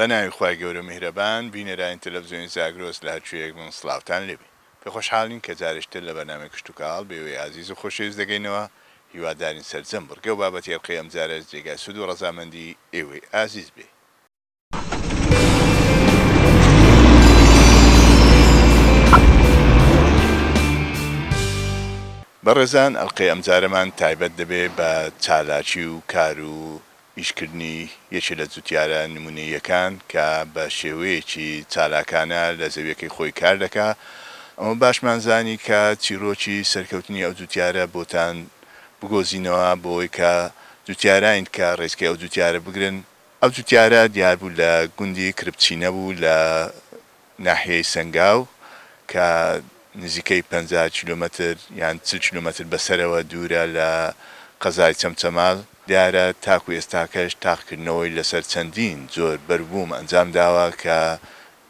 بە ناویخوای گەورە میهرەبان بینەرانی تەلەڤزیۆنی زاگرۆس لە هەرچوەیەک من سلااوان لێبی پێ خۆشحالین کە جارشتر لە بەنامە کشتتوکال بێوەی عزیز و خۆشەویز دەگەینەوە هیوادارین سەررجەم بڕگە و بابەتی ئەوقی ئەم جارە جێگای سود و ڕزامەندی ئێوەی ئازیز بێ بەڕێزان ئەلقی ئەمجارەمان تایبەت دەبێ بە چالاکی و کار و ئیشکردنی یەکی لە جوتیارە نمونەیەکان کە بە شێوەیەکی چالاکانە لە زەویەکەی خۆی کار دەکا ئەمە باشمانزانی کە چیرۆکی سەرکەوتنی ئەو جوتیارە بۆتان بگۆزینەوە بۆی کە جوتیاراین کە ڕێزکە ئەو جوتیارە بگرن ئەو جوتیارە دیاربوو لە گوندی کرپچینە بوو لە ناحیەی سنگاو کە نزیکەی 50 کیلومتر یان 30 کیلومتر بەسەرەوە دوورە لە قەزای چەمچەمال دیارە تاکو ئێستاکەش تاقکردنەوەی لەسەر چەندین زۆر بەربووم ئەنجام داوە کە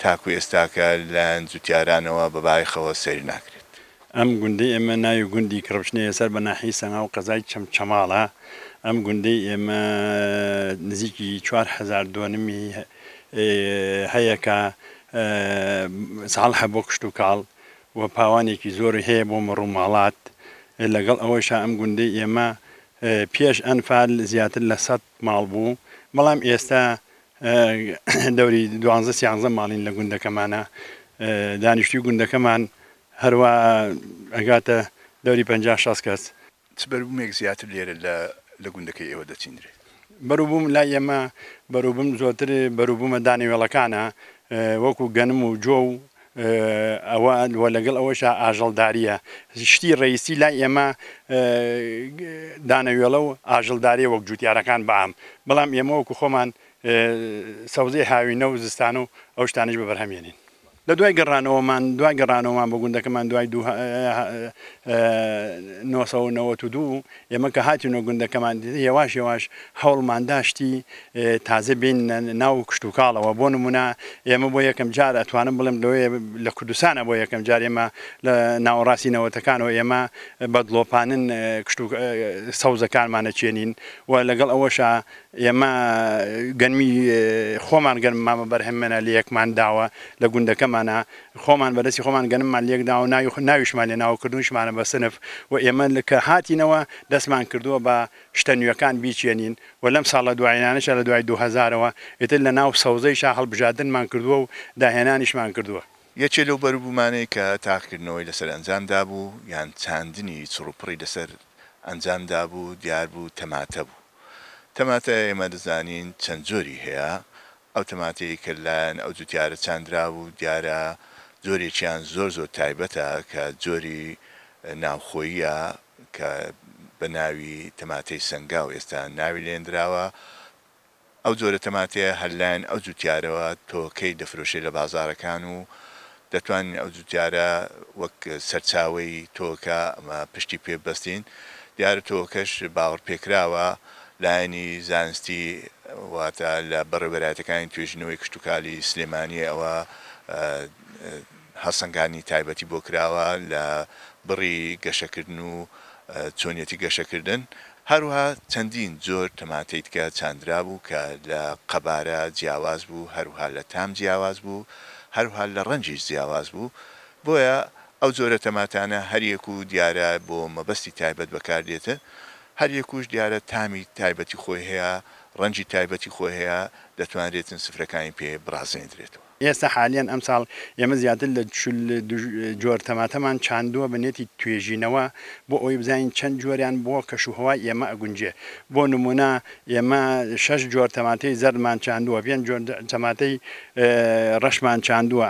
تاکو ئێستاکە لاەن جوتیارانەوە بەبایخەوە سەری ناکرێت ئەم گوندی ئێمە ناوی گوندی کڕپشنەیە سەر بە ناحی سەنا و قەزای چەمچەماڵە ئەم گوندەی ئێمە نزیکی 4هزار دومی هەیەکە ساڵ هەبۆ کشت و کاڵ و پاوانێکی زۆر هەیە بۆ مڕووماڵات لەگەڵ ئەوەش ئەم گوندەی ئێمە پێش ئەنفال زیاتر لە سە ماڵ بوو بەڵام ئێستا دەوری دوانزە سیانزە ماڵین لە گوندەکەمانە دانیشتی گوندەکەمان هەروە ئەگاتە دەوری 50 شاست کەس بەربوومێک زیاتر لێرە لە گوندەکەی ئێوە دەچینرێت بەروبووم لا ئێمە بەروبم زۆتر بەروبوومە دانی وێڵەکانە وەکو گەنم و جۆ و ئەوە وە لەگەڵ ئەوەش ئاژەڵداریە شتی ڕئیسی لا ئێمە دانەوێڵە و ئاژەڵداری وەک جوتیارەکان بەام بەڵام ئێمە وەکو خۆمان سەوزەی هاوینە و زستان و ئەو شتانش بە بەرهەمێنین لە دوای گەڕانەوەمان دوای گەڕانەوەمان بە گوندەکەمان دوای 1992 ئێمە کە هاتیینەوە گوندەکەمان یواش یواش هەوڵمانداشتی تازە بین ناو کشتتوکاڵەوە بۆ نمونە ئێمە بۆ یەکەم جار ئەتوانم بڵم لەوێ لە کوردستانە بۆ یەکەم جار ئێمە لە ناوەڕاستینەوەتەکانەوە ئێمە بەدلۆپانن سەوزەکانمانە چێنین و لەگەڵ ئەوەشە ئێمە گەنمی خۆمان گەرم مامە بەرهەمێنە لە یەکمان داوە لە گوندەکەمانە خۆمان بەدەستی خۆمان گەنممان لێکدا و ناوی ناویشمان لە ناوکردنشمانە بە سنف و ئێمە لەکە هاتینەوە دەستمان کردووە بە شتە نوێەکان بیچێنین و لەم ساڵە دوایانانەش لە دوای 2000ەوە ئتر لە ناو سەوزەی شاهڵ بژادنمان کردووە و داهێنانیشمان کردووە. یەکێ لەو بەربوومانەی کە تاقکردنەوەی لەسەر ئەنجامدا بوو یان چاندنی چڕوپڕی لەسەر ئەنجامدا بوو دیار بوو تەماتە بوو. تەماتە ئێمە دەزانین چەند جۆری هەیە ئەو تەماتەیە کردلایەن ئەو جوتیارە چاندرا و دیارە جۆرێکیان زۆر زۆر تایبەتە کە جۆری ناوخۆیە کە بە ناوی تەماتەی سنگا و ئێستا ناوی لێنراوە ئەو جۆرە تەماتەیە هەرلاەن ئەو جوتیارەوە تۆکەی دەفرۆشێ لە بازارەکان و دەتوانین ئەو جوتیارە وەک سەرچاوی تۆکە ئەمە پشتی پێبستین دیارە تۆکەش باوەڕ پێکراوە لایەنی زانستی واتە لە بەڕێبەراتەکانی توێژنەوەی کشتتوکالی سلێمانی ئەوە هەسەنگانی تایبەتی بۆ کراوە لە بڕی گەشەکردن و چۆنیەتی گەشەکردن هەروها چەندین زۆر تەماتیتکە چاندرا بوو کە لە قەبارە جیاواز بوو هەروها لە تام جیاواز بوو هەروها لە ڕەنجیش جیاواز بوو بۆیە ئەو زۆرە تەماتانە هەریەک و دیارە بۆ مەبەستی تایبەت بەکاردێتە هەر یەکوش دیارە تامی تایبەتی خۆی هەیە ڕەنجی تایبەتی خۆی هەیە دەتوانرێتن سفرەکانی پێ برازێنرێتەوە ئێستا حالیان ئەم ساڵ ئێمە زیاتر لە جۆر تەماتەمان چاندووە بنێتی توێژینەوە بۆ ئەوی بزانین چەند جۆریان بۆ کەشوهوای ئێمە ئەگونجێ بۆ نمونە ئێمە شش جۆر تەماتەی زەرمان چاندووە پێن تەماتەی ڕەشمان چاندووە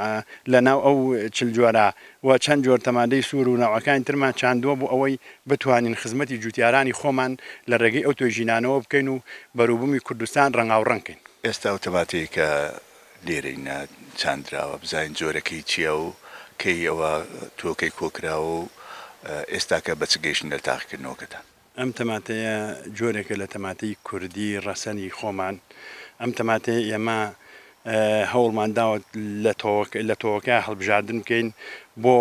لە ناو ئەو چل جۆرە و چەند جۆر تەمادەی سوور و ناوەکان ترمان چاندووە بۆ ئەوەی بتوانین خزمەتی جوتیارانی خۆمان لە ڕێگەی ئەو توێژینانەوە بکەین و بەروبوومی کوردستان ڕەنگاو ڕنگکەین ئێستا ئەو تەماتەیە کە لێرەی چاندراوە بزین جۆرەکەی چییە و کەی ئەوە تۆکەی کۆکراوە و ئێستاکە بەچ گەیشتن لە تاقیکردنەوەکەتان ئەم تەماتەیە جۆرێکە لە تەماتی کوردی ڕەسەنی خۆمان ئەم تەماتەیە ئێمە هەوڵمان داوت لە تۆکە هەڵبژاردن بکەین بۆ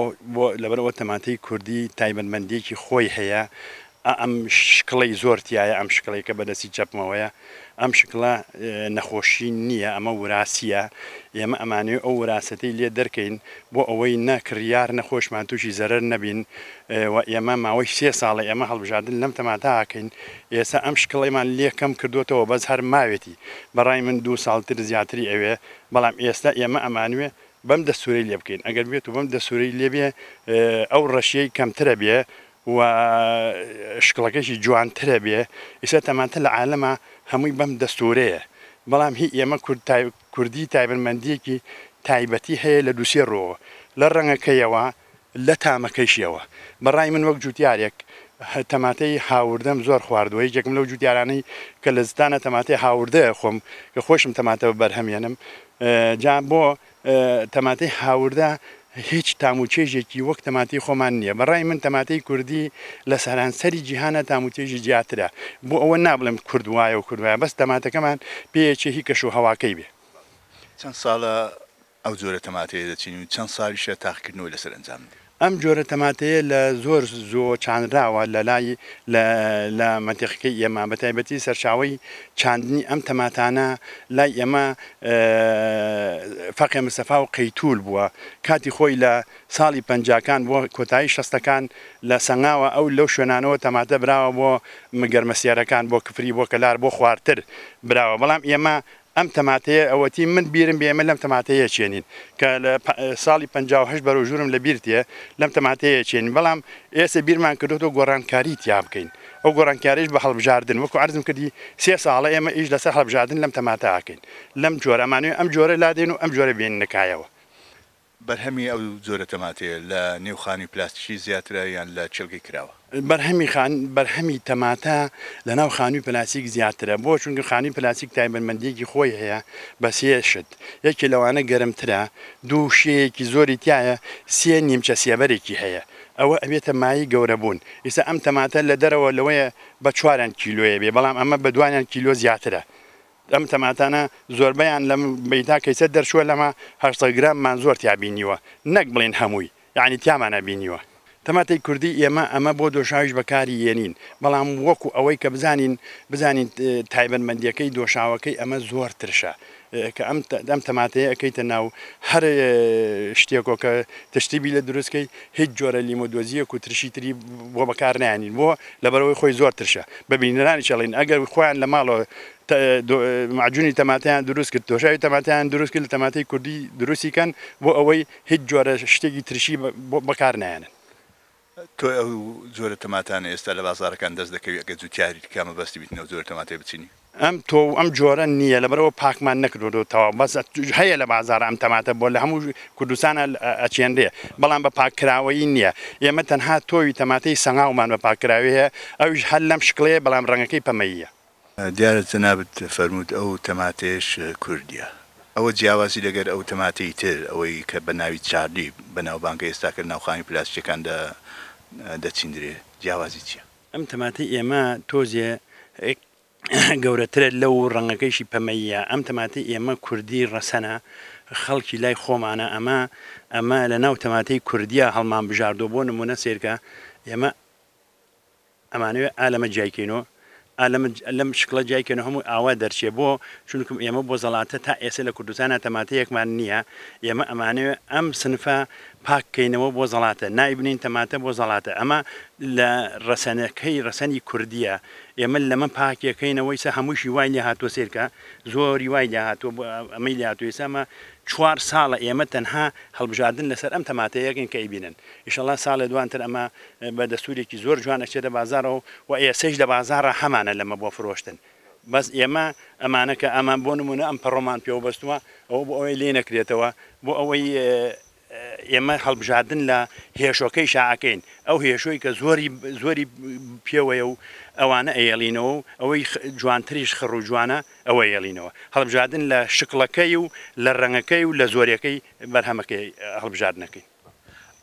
لەبەرەوە تەماتی کوردی تایبەتمەندێکی خۆی هەیە ئەم شکڵی زۆرتیایە ئەم شکڵی کە بەدەستی چەپمەوەیە ئەم شکڵە نەخۆشی نییە ئەمە وراسیە ئێمە ئەمانێ ئەو وراستەی لێ دەرکەین بۆ ئەوەی نەکریار نەخۆشمان تووشی زەرەر نەبین و ئێمە ماوەی سێ ساڵی ئێمە هەڵبژاردن لەم تەماتاکەین ئێستا ئەم شکڵیمان لێکەم کردوتەوە بەس هەر ماوێتی بەڕای من دوو ساڵتر زیاتری ئەوێ بەڵام ئێستا ئێمە ئەمانوێ بەم دەسووری لێ بکەین ئەگەر بێت و بەم دەسووری لێبێ ئەو ڕەشیەی کەمترە بێ و شکڵەکەشی جوانترە بێ ئیسا تەماتە لە عالەما هەمووی بەم دەستورەیە بەڵام هی ئێمە کوردی تایبەرمەندیەکی تایبەتی هەیە لە دووسێ ڕۆوە لە ڕەنگەکەیەوە لە تامەکەیشیەوە بەڕای من وەک جوتیارێک تەماتەی هاوردەم زۆر خواردەوەی جێکم لەو جوتیارانەی کە لە زستانە تەماتەی هاوردە خۆم کە خۆشم تەماتە بەرهەمێنم جا بۆ تەماتەی هاوردە هیچ تاموچێژێکی وەک تەماتی خۆمان نییە بەڕای من تەماتەی کوردی لە سەرانسەری جیهانە تاموچێژی زیاترە بۆ ئەوە نابڵم کورد وایە و کوردایە بەس تەماتەکەمان پێیەکێکی کەش و هەواکەی بێ چەند ساڵە ئەو جۆرە تەماتەیە دەچین و چەند ساویشە تاقکردنەوە لەسەر ئەنجام دی ئەم جۆرە تەماتەیە لە زۆر زۆ چانراوە لە لای لە مەتیخەکەی ئێمە بەتایبەتی سەرچاوی چاندنی ئەم تەماتانە لای ئێمە فەقی مسەفا و قەیتول بووە کاتی خۆی لە ساڵی پەنجکان بۆ کۆتایی شەستەکان لە سەنگاوە ئەو لەو شوێنانەوە تەماتە براوە بۆ مگەرمەسیارەکان بۆ کفری بۆ کەلار بۆ خوارتر براوە بەڵام ئێمە ئەم تەماتەیە ئەوەتی من بیرم بێمە لەم تەماتەیە چێنین کە لە ساڵی 5 بەرەو ژورم لە بیرتیە لەم تەماتەیە چێنین بەڵام ئێستا بیرمان کردوەوە گۆڕانکاری تیا بکەین ئەو گۆڕانکاریش بە هەڵبژاردن وەکو عرزم کردی سێ ساڵە ئێمە ئیش لەسەر هەڵبژاردن لەم تەماتە ئاکەین لەم جۆرە ئەمانوێ ئەم جۆرە لادێن و ئەم جۆرە بێن نکایەوە بەرهەمی ئەو زۆرە تەماتەیە لە نێوخانی پلاستیشی زیاترە یان لە چلگەی کراوە بەرهەمی بەرهەمی تەماتە لە ناو خانووی پلاسیک زیاترە بۆ چونکە خانی پلاسیک تایبەرمەندێکی خۆی هەیە بەسێشت یەکی لەوانە گەرمترە دوو شەیەکی زۆری تایە سێ نیمچە سێبەرێکی هەیە ئەوە ئەبێتە مای گەورە بوون ئێستا ئەم تەماتە لە دەرەوە لەوەیە بە چواران کیلۆیە بێ بەڵام ئەمە بە دوانیان کیلۆ زیاترە ئەم تەماتانە زۆربیان لەم بیتا کەیسە دەرشوە لەمە هەشتا گراممان زۆر تیابینیوە نەک بڵێن هەمووی یعنی تیامانە بینیوە. تەماتی کوردی ئێمە ئەمە بۆ دۆشاویش بەکاری یێنین بەڵام وەکو ئەوەی کە بزانین بزانین تایبەنمەندیەکەی دۆشاوەکەی ئەمە زۆر ترشە. کە ئەم تەماتەیە ئەەکەیتە ناو هەر شتێکۆکە تشتیبی لە دروستکەی هیچ جۆرە لیمۆدۆزیەک و ترشی تری بۆ بەکار نیانین بۆ لەبەرەوەی خۆی زۆر ترشە ببینرانی چڵین ئەگەر خۆیان لە ماڵەوە معجونی تەماتیان دروست کرد تۆشاوی تەماتیان دروست کرد لە تەماتی کوردی دروستیکەن بۆ ئەوەی هیچ جۆرە شتێکی ترشی بەکار نایەنن تۆ ئەو زۆرە تەماتانە ئێستا لە بازارەکان دەست دەکەوێت ئەگە جوتیاری کامە بەستی بتنەوە زۆر تەماتی بچینی ئەم تۆ ئەم جۆرە نییە لەبەرەوە پاکمان نەکردەوە بەس هەیە لە بازار ئەم تەماتە بۆ لە هەموو کوردستانە ئەچێنرێ بەڵام بە پاکراوەی نییە ئێمە تەنها تۆوی تەماتەی سەنگاومان بە پاکراوی هەیە ئەویش هەر لەم شکڵەیە بەڵام ڕەنگەکەی پەمەیە دیارە جەنابەت فەرمووت ئەو تەماتێش کوردیە ئەوە جیاوازی لەگەر ئەو تەماتی تر ئەوەی کە بە ناوی چاردی بەناوبانکە ئێستا کرد ناوخانی پلاستیەکاندا دەچیندرێ جیاوازی چییە ئەم تەماتی ئێمە تۆزیە گەورەترە لەو ڕەنگەکەیشی پەمەیە ئەم تەماتی ئێمە کوردی ڕەسەنە خەڵکی لای خۆمانە ئەمە ئەمە لە ناو تەماتی کوردیا هەڵمان بژاردۆ بۆ نمونە سێرکە ئێمە ئەمانوێت ئالەمە جایکەینەوە لەم شکڵە جایکەن هەموو ئاوا دەرچێ بۆ چونکم ئێمە بۆ زەڵاتە تا ئێستا لە کوردستانە تەماتەیەکمان نییە ئێمە ئەمانەوێ ئەم سنفە پاککەینەوە بۆ زەڵاتە نایبنین تەماتە بۆ زەڵاتە ئەمە لە ڕسەنەکەی ڕسەنی کوردیە ئێمە لەمە پاکیەکەینەوەی سە هەمووشی وای لە هاتووە سێرکە زۆری وای لە هاتووە ئەمەی لە هاتووی سامە چوار ساڵە ئێمە تەنها هەڵبژاردن لەسەر ئەم تەماتەیەکن کە بینن ئیشەڵا ساڵە دوانتر ئەمە بە دەستورێکی زۆر جوانەچێتە بازارەوە و ئێسەش لە بازارە هەمانە لەمە بۆ فرۆشتن بەس ئێمە ئەمانەکە ئەمان بۆ نمونە ئەم پەڕۆمان پێوە بەستووە ئەو بۆ ئەوەی لێ نەکرێتەوە بۆ ئەوەی ئێمە هەڵبژاردن لە هێشۆکەی شعکەین ئەو هێشۆی کە زۆری زۆری پێوەیە و ئەوانە ئەیەڵینەوە و ئەوەی جوانتریش خڕ و جوانە ئەوە ئێڵینەوە هەڵبژاردن لە شکڵەکەی و لە ڕەنگەکەی و لە زۆریەکەی بەرهەمەکەی هەڵبژاردنەکەی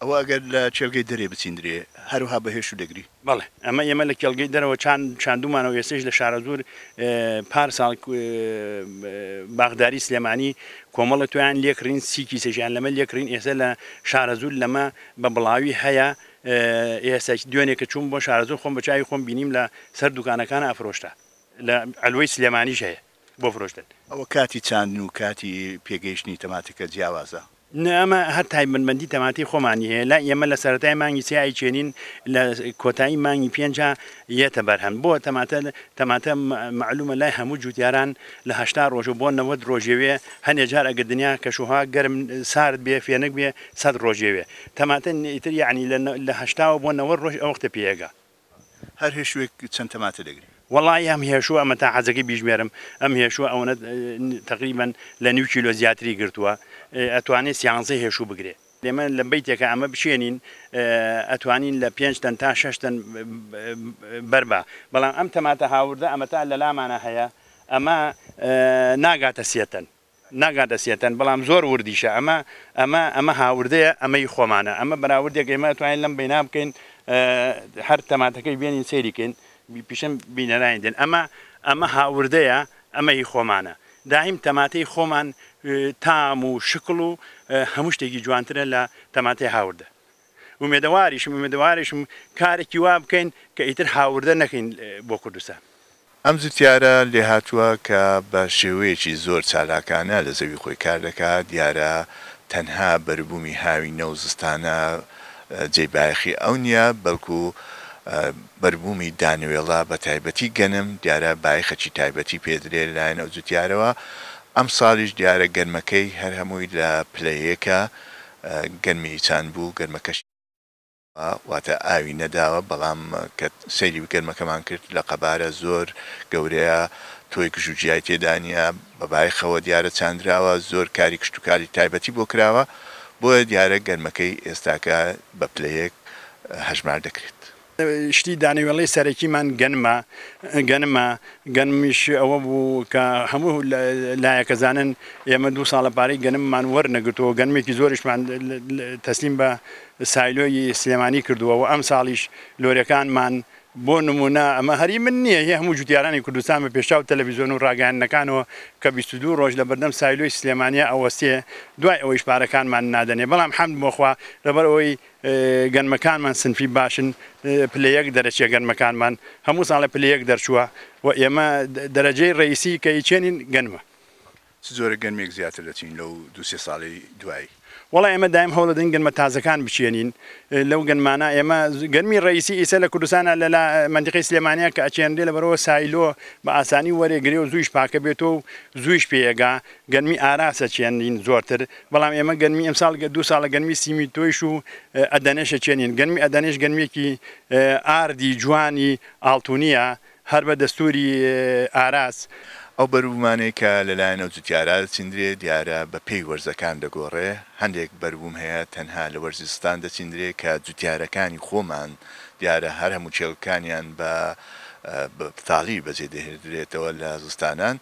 ئەوە ئەگەر لە چێلگەی دەرێ بچیندرێ هەروها بەهێش و دەگری بەڵێ ئەمە ئێمە لە کێلگەی دەرەوە چند چندومانەوە ێسش لە شارە زور پار ساڵ باغداری سلێمانی کۆمەڵە تویان لێکرین سیکی سێژیان لەمە لێکرین ئێستا لە شارە زور لەمە بە بڵاوی هەیە ئێستا دوێنێکە چوون بۆ شارەزۆ خۆم بەچوی خۆم بینیم لە سەر دوکانەکان ئافرۆشتا لە ئەلوەی سلێمانیش هەیە بۆ فرۆشتن ئەوە کاتی چاند و کاتی پێگەیشتنی تەماتیکە جیاوازە ئەمە هەر تایبندبندی تەماتی خۆمانی هەیە لە ئێمە لە سەرای مانگی سیایی چێنین لە کۆتایی مانگی پێنج یەتە بەرهەم بۆ تەماتە تەماتە معلومە لای هەموو جووتیاران لە هشتا ڕۆژ بۆ نەوە ڕۆژێوێ هەنێ جار ئەگە دنیا کەشوها گەرم سارد بێ فێنک بێ سەد ڕۆژێوێ تەماتە ئیتر یعنی لە هشتاوە بۆ نەوە ڕۆژ ئەوختە پێگە هەر هێشوێک چەند تەماتە دەگری وڵی ئەم هێشوە ئەمە تا حەزەکەی بیژمێرم ئەم هێشوە ئەوەنە تقریبان لە نیو کیلۆ زیاتری گرتووە ئەتوانێت سیانزە هێشوو بگرێت لێمە لە بیتێکە ئەمە بشێنین ئەتوانین لە پێنجتەن تا شەشتن بەربە بەڵام ئەم تەماتە هاوردە ئەمەتا لە لامانە هەیە ئەمە ناگاتە سێتەن ناگاتە سێتەن بەڵام زۆر وردیشە ئەمە ئەمە ئەمە هاوردەیە ئەمەی خۆمانە ئەمە بەراوردێک ئێمە ئەتوانین لەم بینا بکەین هەر تەماتەکەی بێنین سێریکەین پیشم بینەرایندن ئەمە ئەمە هاوردەیە ئەمەی خۆمانە داهیم تەماتەی خۆمان تام و شکل و هەموو شتێکی جوانترە لە تەماتەی هاوردە ومێدەواریشم ومێدەواریشم کارێکی وا بکەین کە ئیتر هاوردە نەکەین بۆ کوردستان ئەم زوتیارە لێ هاتووە کە بە شێوەیەکی زۆر چالاکانە لە زەوی خۆی کار دەکات دیارە تەنها بەربوومی هاوی نەوزستانە جێباخی ئەو نییە بەڵکو بەربوومی دانوێڵە بە تایبەتی گەنم دیارە بایخەکی تایبەتی پێدرێت لایەن ئەو زوتیارەوە ئەم ساڵیش دیارە گەرمەکەی هەر هەمووی لە پلەیەکە گەرمی چان بوو گەرمەکەش واتە ئاوی نەداوە بەڵام سەیری گەرمەکەمان کرد لە قەبارە زۆر گەورەیە تۆی کشوجیای تێدانیا بەبایخەوە دیارە چاندراوە زۆر کاری کشتتوکاری تایبەتی بۆ کراوە بۆیە دیارە گەرمەکەی ئێستاکە بە پلەیەک هەژمار دەکرێت. شتی دانیوێڵی سەرەکیمان گەنمە گەنمە گەنمیش ئەوە بوو کە هەموو لایەکە زانن ئێمە دوو ساڵە پارەی گەنممان وەرنەگرتەوە گەنمێکی زۆریشمان تەسلیم بە سایلۆی سلێمانی کردووە و ئەم ساڵیش لۆرەکانمان بۆ نمونە ئەمە هەری من نییە هی هەموو جوتیارانی کوردستان بە پێشاو تەلەڤیزۆن و ڕاگەانەکانەوە کە 22 ڕۆژ لە بەردەم سایلۆی سلێمانیا ئەوەسێ دوای ئەوەی شپارەکانمان نادەنێ بەڵام حەمد بۆخوا لەبەر ئەوەی گەنمەکانمان سنفی باشن پلەیەک دەرەچێ گەنمەکانمان هەموو ساڵە پلەیەک دەرچووە و ئێمە دەرەجەی ڕئیسی کە هیچێنین گەنمە زۆرە گەنمێک زیاتر دەچین لەو دوسێ ساڵی دوایی وڵا ئێمە دایم هەوڵە دەن گەنمە تازەکان بچێنین لەو گەنمانە ئێمە گەرمی ڕیسی ئیسە لە کوردستانە لە منندقی سلێمانیا کە ئەچێنێ لە بەرەوە سایلۆ بە ئاسانی وەرێگرێ و زویش پاکە بێتەوە و زویش پێگا گەنمی ئاراسە چێنین زۆرتر بەڵام ئێمە گەنمی ئەم ساڵ دو ساڵە گەنمی سیمی تۆیش و ئەدەنێشە چێنین گەنمی ئەدەنێش گەنمێکی ئاردی جوانی ئاڵتونیە هەر بە دەستوری ئاراس ئەو بەروومانەیە کە لەلایەنە جوتیارە چندرێ دیارە بە پێی وەرزەکان دەگۆڕێ هەندێک بەرووم هەیە تەنها لە وەرزستان دەچندرێ کە جوتیارەکانی خۆمان دیارە هەر هەموو چێڵکانیان بە تاڵی بەجێ دەهێدرێتەوە لە زستانان.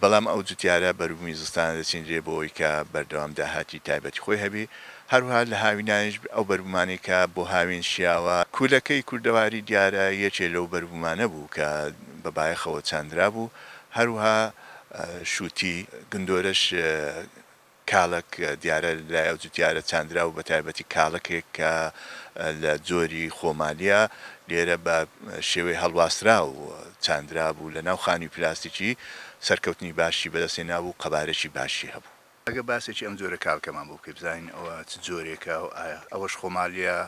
بەڵام ئەو جوتیارە بەرومی زستان دەچینرێ بۆەوەی کە بەردەوام داهاتی تایبەتی خۆی هەبی هەروها لە هاوینانش ئەو بەرمانێکە بۆ هاوین شیاوە کولەکەی کووردەواری دیارە یەکێ لەو بەرمانە بوو کە بەبایەخەوە چندرا بوو هەروها شووتی گندۆرەش کاڵک دیارە لای ئەو دیارە چاندرا و بە تایبەتی کاڵکێک کە لە جۆری خۆمالیە لێرە بە شێوەی هەڵواسترا و چاندرا بوو لە ناو خانی پلاستیکی سەرکەوتنی باشی بەدەستێنا بوو قەبارەی باشی هەبوو ئەگە باسێکی ئەم جۆرە کاڵکەمان بوو کە بزانین ئەوە جۆرێکە و ئەوەش خۆمالیە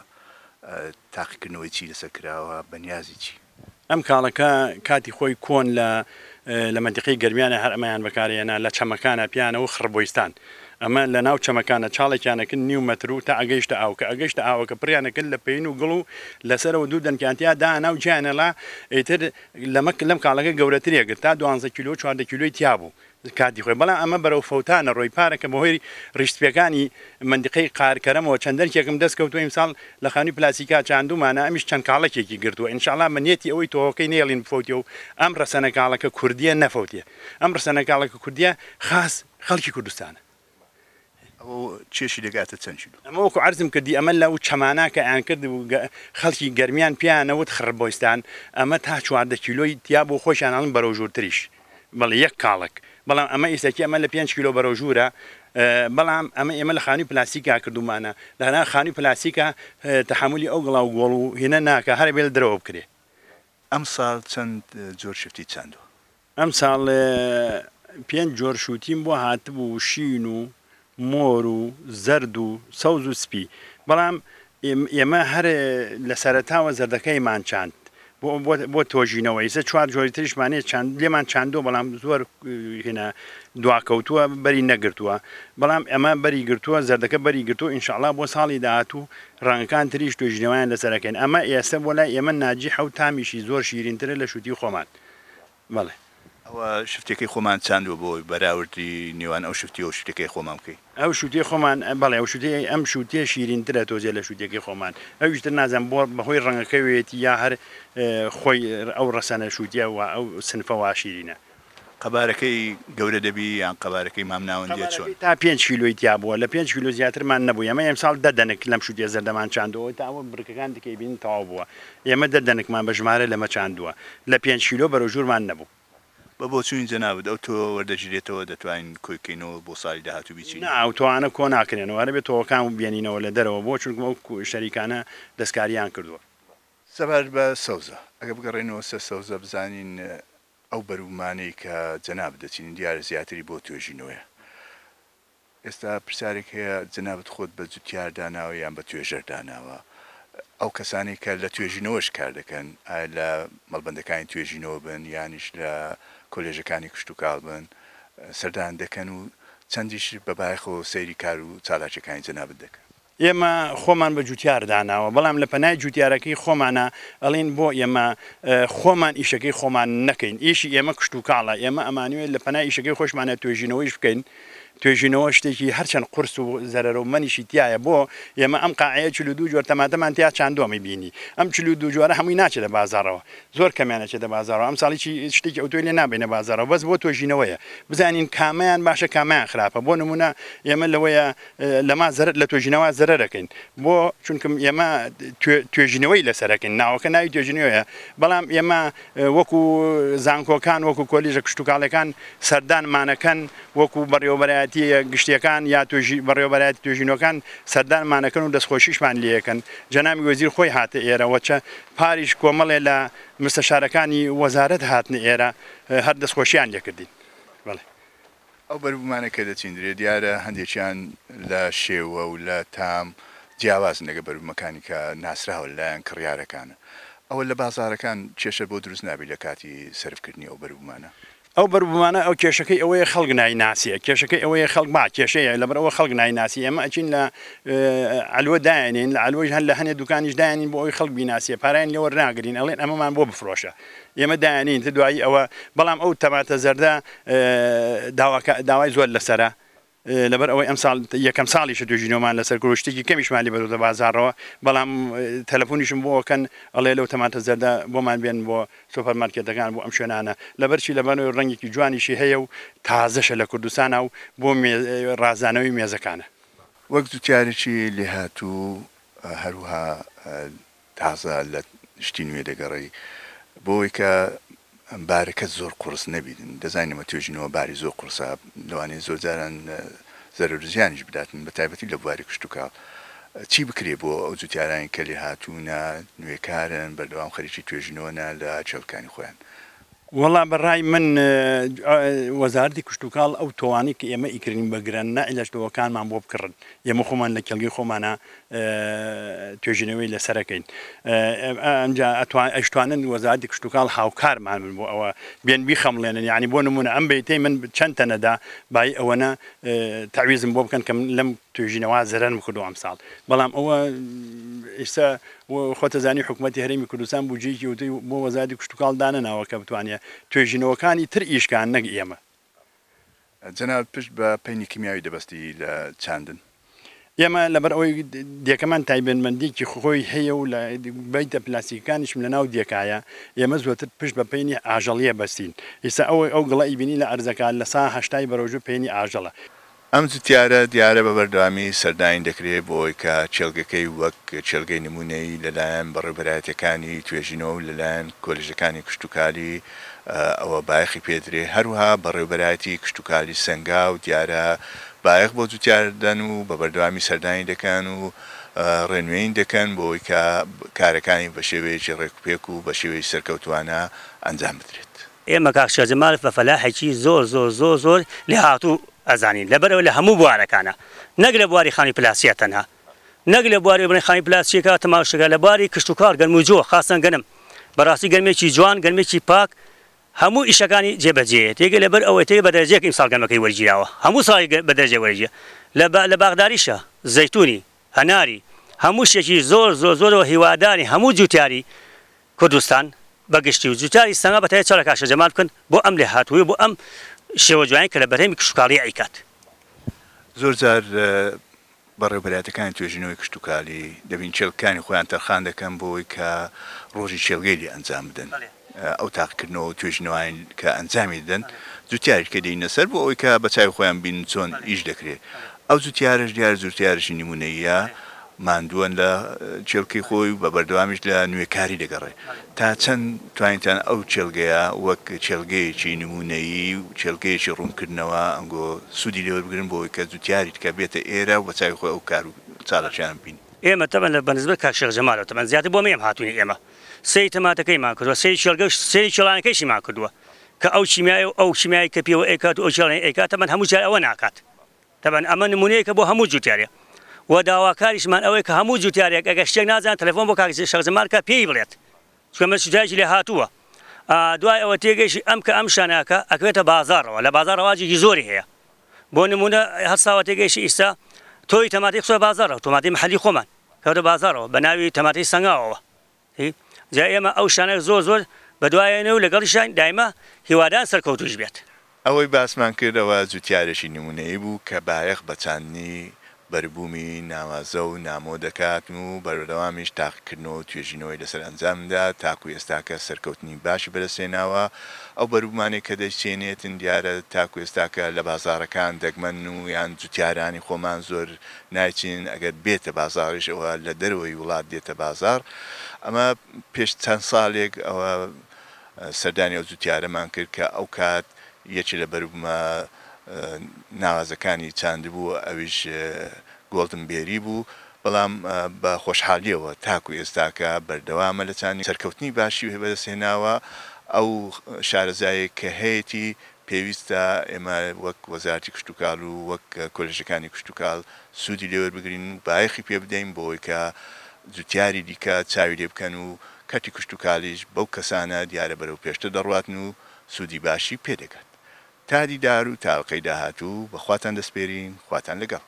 تاقیکردنەوەی چی لەسەر کراوە بەنیازی چی ئەم کاڵەکە کاتی خۆی کۆن لە لە منطقی گەرمیانە هەر ئەمەیان بەکارێنا لە چەمەکانە پیانە و خڕبۆیستان. ئەمە لە ناو چەمەکانە چاڵێکیانەکن نیو مەترو تا ئەگەیشتە ئاوکە ئەگەشتە ئاوەکە پریانەکرد لە پێین و گڵ و لەسەرەوە دوو دەنکانتیا دا ناو جیانەلا ئیتر لەمەک لەم کاڵەکە گەورەترێگرت تا 12 کیلو 4 کیلوی تیا بوو. کاتی خۆی بەڵام ئەمە بەرەو فوتانە ڕۆی پارەکە بە هۆی ریشتپەکانی مندقی قارکەرمەوە چەندەرکێکم دەستکەوتو ئیمساڵ لە خانی پلاسیکا چاندومانە ئەمیش چەند کاڵەکێکی گرتووە ئینشاالله منێتی ئەوەی تۆەکەی نێڵین فوتی و ئەم ڕسەنە کاڵەکە کوردیە نەفەوتە ئەم ڕسەنە کاڵەکە کوردیە خاص خەڵکی کوردستانە چێشی دەگاتە چەند کیلو ئەمە وەکو عرزم کردی ئەمە لە و چەمانە کە ئەیان کرد و خەڵکی گەرمیان پیانەوت خڕبۆستان ئەمە تا چواردە کیلۆی تیا بۆ خۆشیانڵم بەرەو ژوورتریش بەڵێ یەک کاڵک بەڵام ئەمە ئیسەکی ئەمە لە 5 کیلو بەرەو ژوورە بەڵام ئەمە ئێمە لە خانی پلاسیکا کردومانە لانا خانی پلاسیکا تحملی ئەو گڵاو گۆڵ و هێنە ناکە هەر بێت درەوە بکرێ ئەم ساڵ چەند جۆر شفتی چندەوە ئەم ساڵ پێنج جۆر شووتیم بۆ هاتبوو شین و مۆر و زرد و سەوز و سپی بەڵام ئێمە هەر لە سەرتاوە زەردەکەیمان چاند بۆ تۆژینەوە ئیسە چوار جۆری تریشمانێت چند لێمان چاندۆ بەڵام زۆر هێنا دواکەوتووە بەری نەگرتووە بەڵام ئەمە بەری گرتووە زەردەکە بەری گرتو ئینشاءڵا بۆ ساڵی داهاتوو ڕنگکان تریش توژنەوەیان لەسەرەکەن ئەمە ئێستا بۆ لای ئێمە ناجی حەوت تامیشی زۆر شیرینترە لە شووتی خۆمان بەڵێ ئەوە شفتێکی خۆمان چاندوە بۆی بەراوردی نێوان ئەو شفتی و شتێکی خۆمان بکەین ئەو شووتێ خۆمان بەڵێ ئەو شووتێ ئەم شووتێ شیرینترە تۆزیە لە شووتێکی خۆمان ئەویشتر نازم بۆ بەهۆی ڕەنگەکەوێتی یا هەر خۆی ئەو ڕسانە شووتە و ئەو سنفەوا شیرینە قەبارەکەی گەورە دەبی یان قەبارەکەی مام ناوەندی چۆن تا پێ کیلوی تیا بووە لە 5 کیلو زیاترمان نبوو ئەمە ئەم ساڵ دەدەنک لەم شوودی زەردەمان چاندەوە تاوە برکەکان دکەی بین تەواو بووە ئێمە دەدەنکمان بە ژمارە لەمە چاندووە لە 5 کیلو بەرەژوورمان نەبوو بە بۆ چوین جەناوت ئەو تۆ وەردەژرێتەوە دەتوانین کۆیکەینەوە بۆ سای داهاتوو بچین ئەوتوانە کۆ ناکرێنەوەە بێت تۆکان بێنینەوە لە دەرەوە بۆ چونکە ئەو شەریکانە دەستکاریان کردووە سەبار بە سەوزە ئەگە بگەڕێنەوە سە سەوزە بزانین ئەو بەرومانەی کە جەناب دەچین دیارە زیاتری بۆ توێژینەوەە ئێستا پرسیارێک هەیە جەنابەت خۆت بە جوتیارداناوە یان بە توێژەرداناوە. ئەو کەسانی کە لە توێژینەوەش کار دەکەن لە مەڵبندەکانی توێژینەوە بن یانیش لە کۆلێژەکانی کشت و کاڵ بن سەردان دەکەن و چەندیش بەبایخۆ سەیری کار و چالاکیەکانی جەنابەت دەکەن ئێمە خۆمان بە جوتیارداناوە بەڵام لە پەنای جوتیارەکەی خۆمانە ئەڵین بۆ ئێمە خۆمان ئیشەکەی خۆمان نەکەین ئیشی ئێمە کشت و کاڵە ئێمە ئەمانوێت لە پەنای ئیشەکەی خۆشمانە توێژینەوەیش بکەین توێژینەوە شتێکی هەرچەند قرس و زەرەرە و منیشی تایە بۆ ئێمە ئەم قاعەیە چلو دوو جۆر تەماتەمان تیا چندۆمی بینی ئەم چلو دوو جۆرە هەمووی ناچێت لە بازارەوە زۆر کەمیانەچێت لە بازارەوە ئەم ساڵیی شتێکی ئۆتۆی لێ نابێنە بازارەوە بەس بۆ تۆژینەوەیە بزانین کامیان باشە کامیان خراپە بۆ نمونە ئێمە لەوەیە لەما زەرت لە توۆژینەوە زەرەکەین بۆ چونکم ئێمە توێژینەوەی لەسەرەکەین ناوەکە ناوی توێژینەوەیە بەڵام ئێمە وەکو زانکۆکان وەکو کۆلیژە کشتتوکاڵەکان سەردانمانەکەن وەکو بەڕێوەبەرای بەڕێوەبەرایەتی گشتیەکان یا توژی بەڕێوەبەرایەتی توژینەکان سەردانمانەکەن و دەستخۆشیشمان لەکەن جەنامی وەزیر خۆی هاتە ئێرەوەچە پاریش کۆمەڵێ لە مستە شارەکانی وەزارت هاتنە ئێرە هەر دەستخۆشیان لەکردین بڵێ. ئەو بەربوومانەکە دەچیندرێ دیارە هەندێکیان لە شێوە و لە تام جیاواز نەگە بەرمەکانی کە ناسراوە لایەن کڕیارەکانە ئەوە لە بازارەکان کێشە بۆ دروست نابی لە کاتی سرفکردنی ئەو بەربوومانە او او بر بمانه خلق ئەو بەربمانە ئەو کێشەکەی ئەوەیە خەڵک نایناسیە کێشەکەی خلق خەڵک با ما يعني لەبەر ئەوە آه، علو نایناسی ئەمە علو لە ئالوە داێنین لە ئالوۆژ هەن لە هەنێ دوکانیش داینین بۆ ئەوی خەڵک بیناسیە پارایان لەوە ناگرین ئەڵێن ئەمەمان بۆ بفرۆشە ئێمە داینین دوایی او بەڵام ئەو تەماتە زەردا آه، داوای زۆر لەسرە لەبەر ئەوەی ئەم ساڵ یەکەم ساڵیشە دوژینۆمان لەسەر گرشتێکی کەمیشمالی بەدو دە بازارەوە بەڵام تەلەفۆنیشم بۆکەن ئەڵێ لەو تەماتە زەردە بۆمان بێن بۆ سۆپەرمارکێتەکان بۆ ئەم شوێنانە لەبەرچی لەبەن ڕەنگێکی جوانیشی هەیە و تازەشە لە کوردستانە و بۆ ڕازانەوەی مێزەکانە وەک دووتارێکی لێ هاتوو هەروها تازە لە شتی نوێ دەگەڕی بۆی کە بارەکە زۆر قرس نەبین دەزانینەوە توێژینەوە باری زۆر قرسە لەوانێ زۆر جاران زەرزیانش بداتن بە تایبەتی لە بواری کشتتوکاڵ چی بکرێ بۆ ئەو جوتیارانی کەلی هاتوونە نوێکارن بەردەوام خەریکی توێژنەوەنا لە چێڵکانی خۆیان. وەڵا بەڕای من وەزاردی کوشتتوکال ئەو تۆوانی کە ئێمە ئیکردین بەگرن نە لەشتەوەکانمان بۆ بکردن ئێمە خۆمان لە کەلگی خۆمانە توێژینەوەی لەسەرەکەین ئەمجا ئەشتوانن وەزاردی کوشتتوکال هاوکارمان بن بۆ ئەوە بێن بی خەمڵێنن یعنی بۆ نمونە ئەم بیتەی من چەند تەنەدا بای ئەوەنە تاویزم بۆ بکەن کە لەم توێژینەوە زەرم کردو ئەم ساڵ بەڵام ئەوە ئێستا خۆتەزانی حکوومەتتی هەرمی کوردستان بجێکی وتی بۆ وەزادی کشتتوکڵ دانەناوە کە بتوانێت توێژینەوەکانی تر ئیشکان نەگ ئێمە جەنات پشت بە پینی کیمیاوی دەبستی لە چاندن ئێمە لەبەر ئەوەی دیەکەمان تایبێنمەندیکی خۆی هەیە و لە بیتە پلاسیکانیشم لە ناو دیێکایە ئێمە زۆتر پشت بە پێینی ئاژەڵیە بەستین ئێستا ئەوەی ئەو گڵی بینی لە ئەرزەکان لە ساهشتای بەرەژوو پێینی ئاژەڵە ئەم جوتیارە دیارە بە بەردوامی سەرداین دەکرێت بۆی کە چێلگەکەی وەک چێلگەی نمونەی لەلایەن بەڕێبەتەکانی توێژینەوە و لەلایەن کۆلژەکانی کشتتوکاری ئەوە بایخی پێدرێ هەروها بەڕێبەتی کشتتوکاری سنگا و دیارە بایخ بۆ جوتیاردەن و بە بەردوامی سەردانی دەکەن و ڕێنوێین دەکەن بۆی کە کارەکانی بە شێوەیەکی ڕێکپێک و بە شێوەیە سەرکەوتوانە ئەنجام بدرێت. ئێمە کاخشەجممال بە فەلاحێکی زۆر زۆر زۆر زۆر لێ هاتوو ئەزانین لەبەرەوە لە هەموو بوارەکانە نەگ لە بواری خانی پلاسیەتەنها نەگ لە بواری بنی خانی پلاسیەکە تەماشگە لە باری کشت و کار گەرم و جۆ خاستن گەنم بەڕاستی گەرمێکی جوان گەرمێکی پاک هەموو ئیشەکانی جێبەجێت تێگە لەبەر ئەوەی تێ بەدەرجێک ئیمساڵگەمەکەی وەرجیاوە هەموو سای بەدەرجێ وەرجە لە باغداریشە زەیتونی هەناری هەموو شێکی زۆر زۆر زۆرەوە هیواداری هەموو جوتیاری کوردستان بەگشتی و جوتاری سەنگا بەتای چاڵکاشە جەمان بکەن بۆ ئەم لێ هاتووی بۆ ئەم شێوە جوانی کە لە بەرهێمی کشتکاری ئەیکات زۆر جار بەڕێبەراتەکانی توێژینەوەی کشتتوکاری دەبین چێلکانی خۆیان تەرخان دەکەن بۆی کە ڕۆژی چێلگەیلی ئەنجام بدەن ئەو تاقکردنەوە توێژنەوەین کە ئەنجامی دەن زووتارکە دەینە سەر بۆ ئەوی کە بەچای خۆیان بین چۆن ئیش دەکرێت ئەو زووتارش دیار زووتارشی نمونەیە مادوون لە چێلکی خۆی بە بەردەوامیش لە نوێکاری دەگەڕێ تا چەند توانیتان ئەو چێلگەیە وەک چێلگەیەکی نمونەیی و چێلگەیەکی ڕوونکردنەوە ئەنگۆ سوودی لێوە بگرن بۆەوەی کە زووتیاریت کە بێتە ئێرە و بەچای خۆی ئەو کار و چاڵەشیان بین ئێمە تەمە لە بەنزبە کاشێخ جەمالەوە تەمە زیاتر بۆ مێم هاتوونی ئێمە سی تەماتەکەی ما کردوە سی چێلگەش سری چڵانەکەیشی ما کردووە کە ئەو چیمیای و ئەو چیمیای کە پێوە ئێکات و ئەو چڵێن ئێکات تەمەەن هەموو جای ئەوە ناکات تەبەن ئەمە نمونەیە کە بۆ هەموو جوتیارە و داواکاریشمان ئەوەی کە هەموو جوتیارێک ئەگە شتێک نازان تەلفۆن بۆ کاکسی شەغزمارکە پێی بڵێت چکەمە سوجایکی لێ هاتووە دوای ئەوە تێگەیشی ئەم کە ئەم شانناکە ئەکوێتە بازارەوە لە بازار ڕواجێکی زۆری هەیە بۆ نمونە هەساوە تێگەیشی ئیستا تۆی تەماتی خۆ بازارەوە تۆماتی محلی خۆمان کەوتە بازارەوە بە ناوی تەماتی سنگاوەوە جا ئێمە ئەو شانە زۆر زۆر بە دوایەنە و لەگەڵیشان دایمە هیوادان سەرکەوتوش بێت ئەوەی باسمان کردەوە جوتیارەشی نمونەی بوو کە بایەخ بە چاندنی بەربوومی ناوازە و نامۆ دەکات و بەرەدەوامیش تاقیکردنەوە توێژینەوەی لەسەر ئەنجامدا تاکو ئێستاکە سەرکەوتنی باشی بەدەسێناوە ئەو بەروبمانێک کە دەچێنێتن دیارە تاکو ئێستاکە لە بازارەکان دەگمەن و یان جوتیارانی خۆمان زۆر نایچین ئەگەر بێتە بازاریش ئەوە لە دەرەوەی وڵات دێتە بازار ئەمە پێش چەند ساڵێک ئەوە سەردانی ئەو جوتیارەمان کرد کە ئەو کات یەکی لە بەروبمە ناوازەکانی چاند بوو ئەویش گۆڵتن بێری بوو بەڵام بە خۆشحالیەوە تاکو ئێستاکە بەردەوامە لە چانی سەرکەوتنی باشی هێبەدەسێناوە ئەو شارەزایە کە هەیەی پێویستە ئێمە وەک وەزارتی کشتتوکال و وەک کۆلژەکانی کشتتوکال سوودی لێوە بگرین و باەخی پێ بدەین بۆی کە جوتیاری دیکە چاوی لێ بکەن و کەتی کشتتوکالیش بەو کەسانە دیارە بەرەو پێشتە دەڕاتن و سوودی باشی پێدەکات. تادی دار و تاوقەی داهاتوو بەخواتان دەسپێرین خواتان لەگەڵ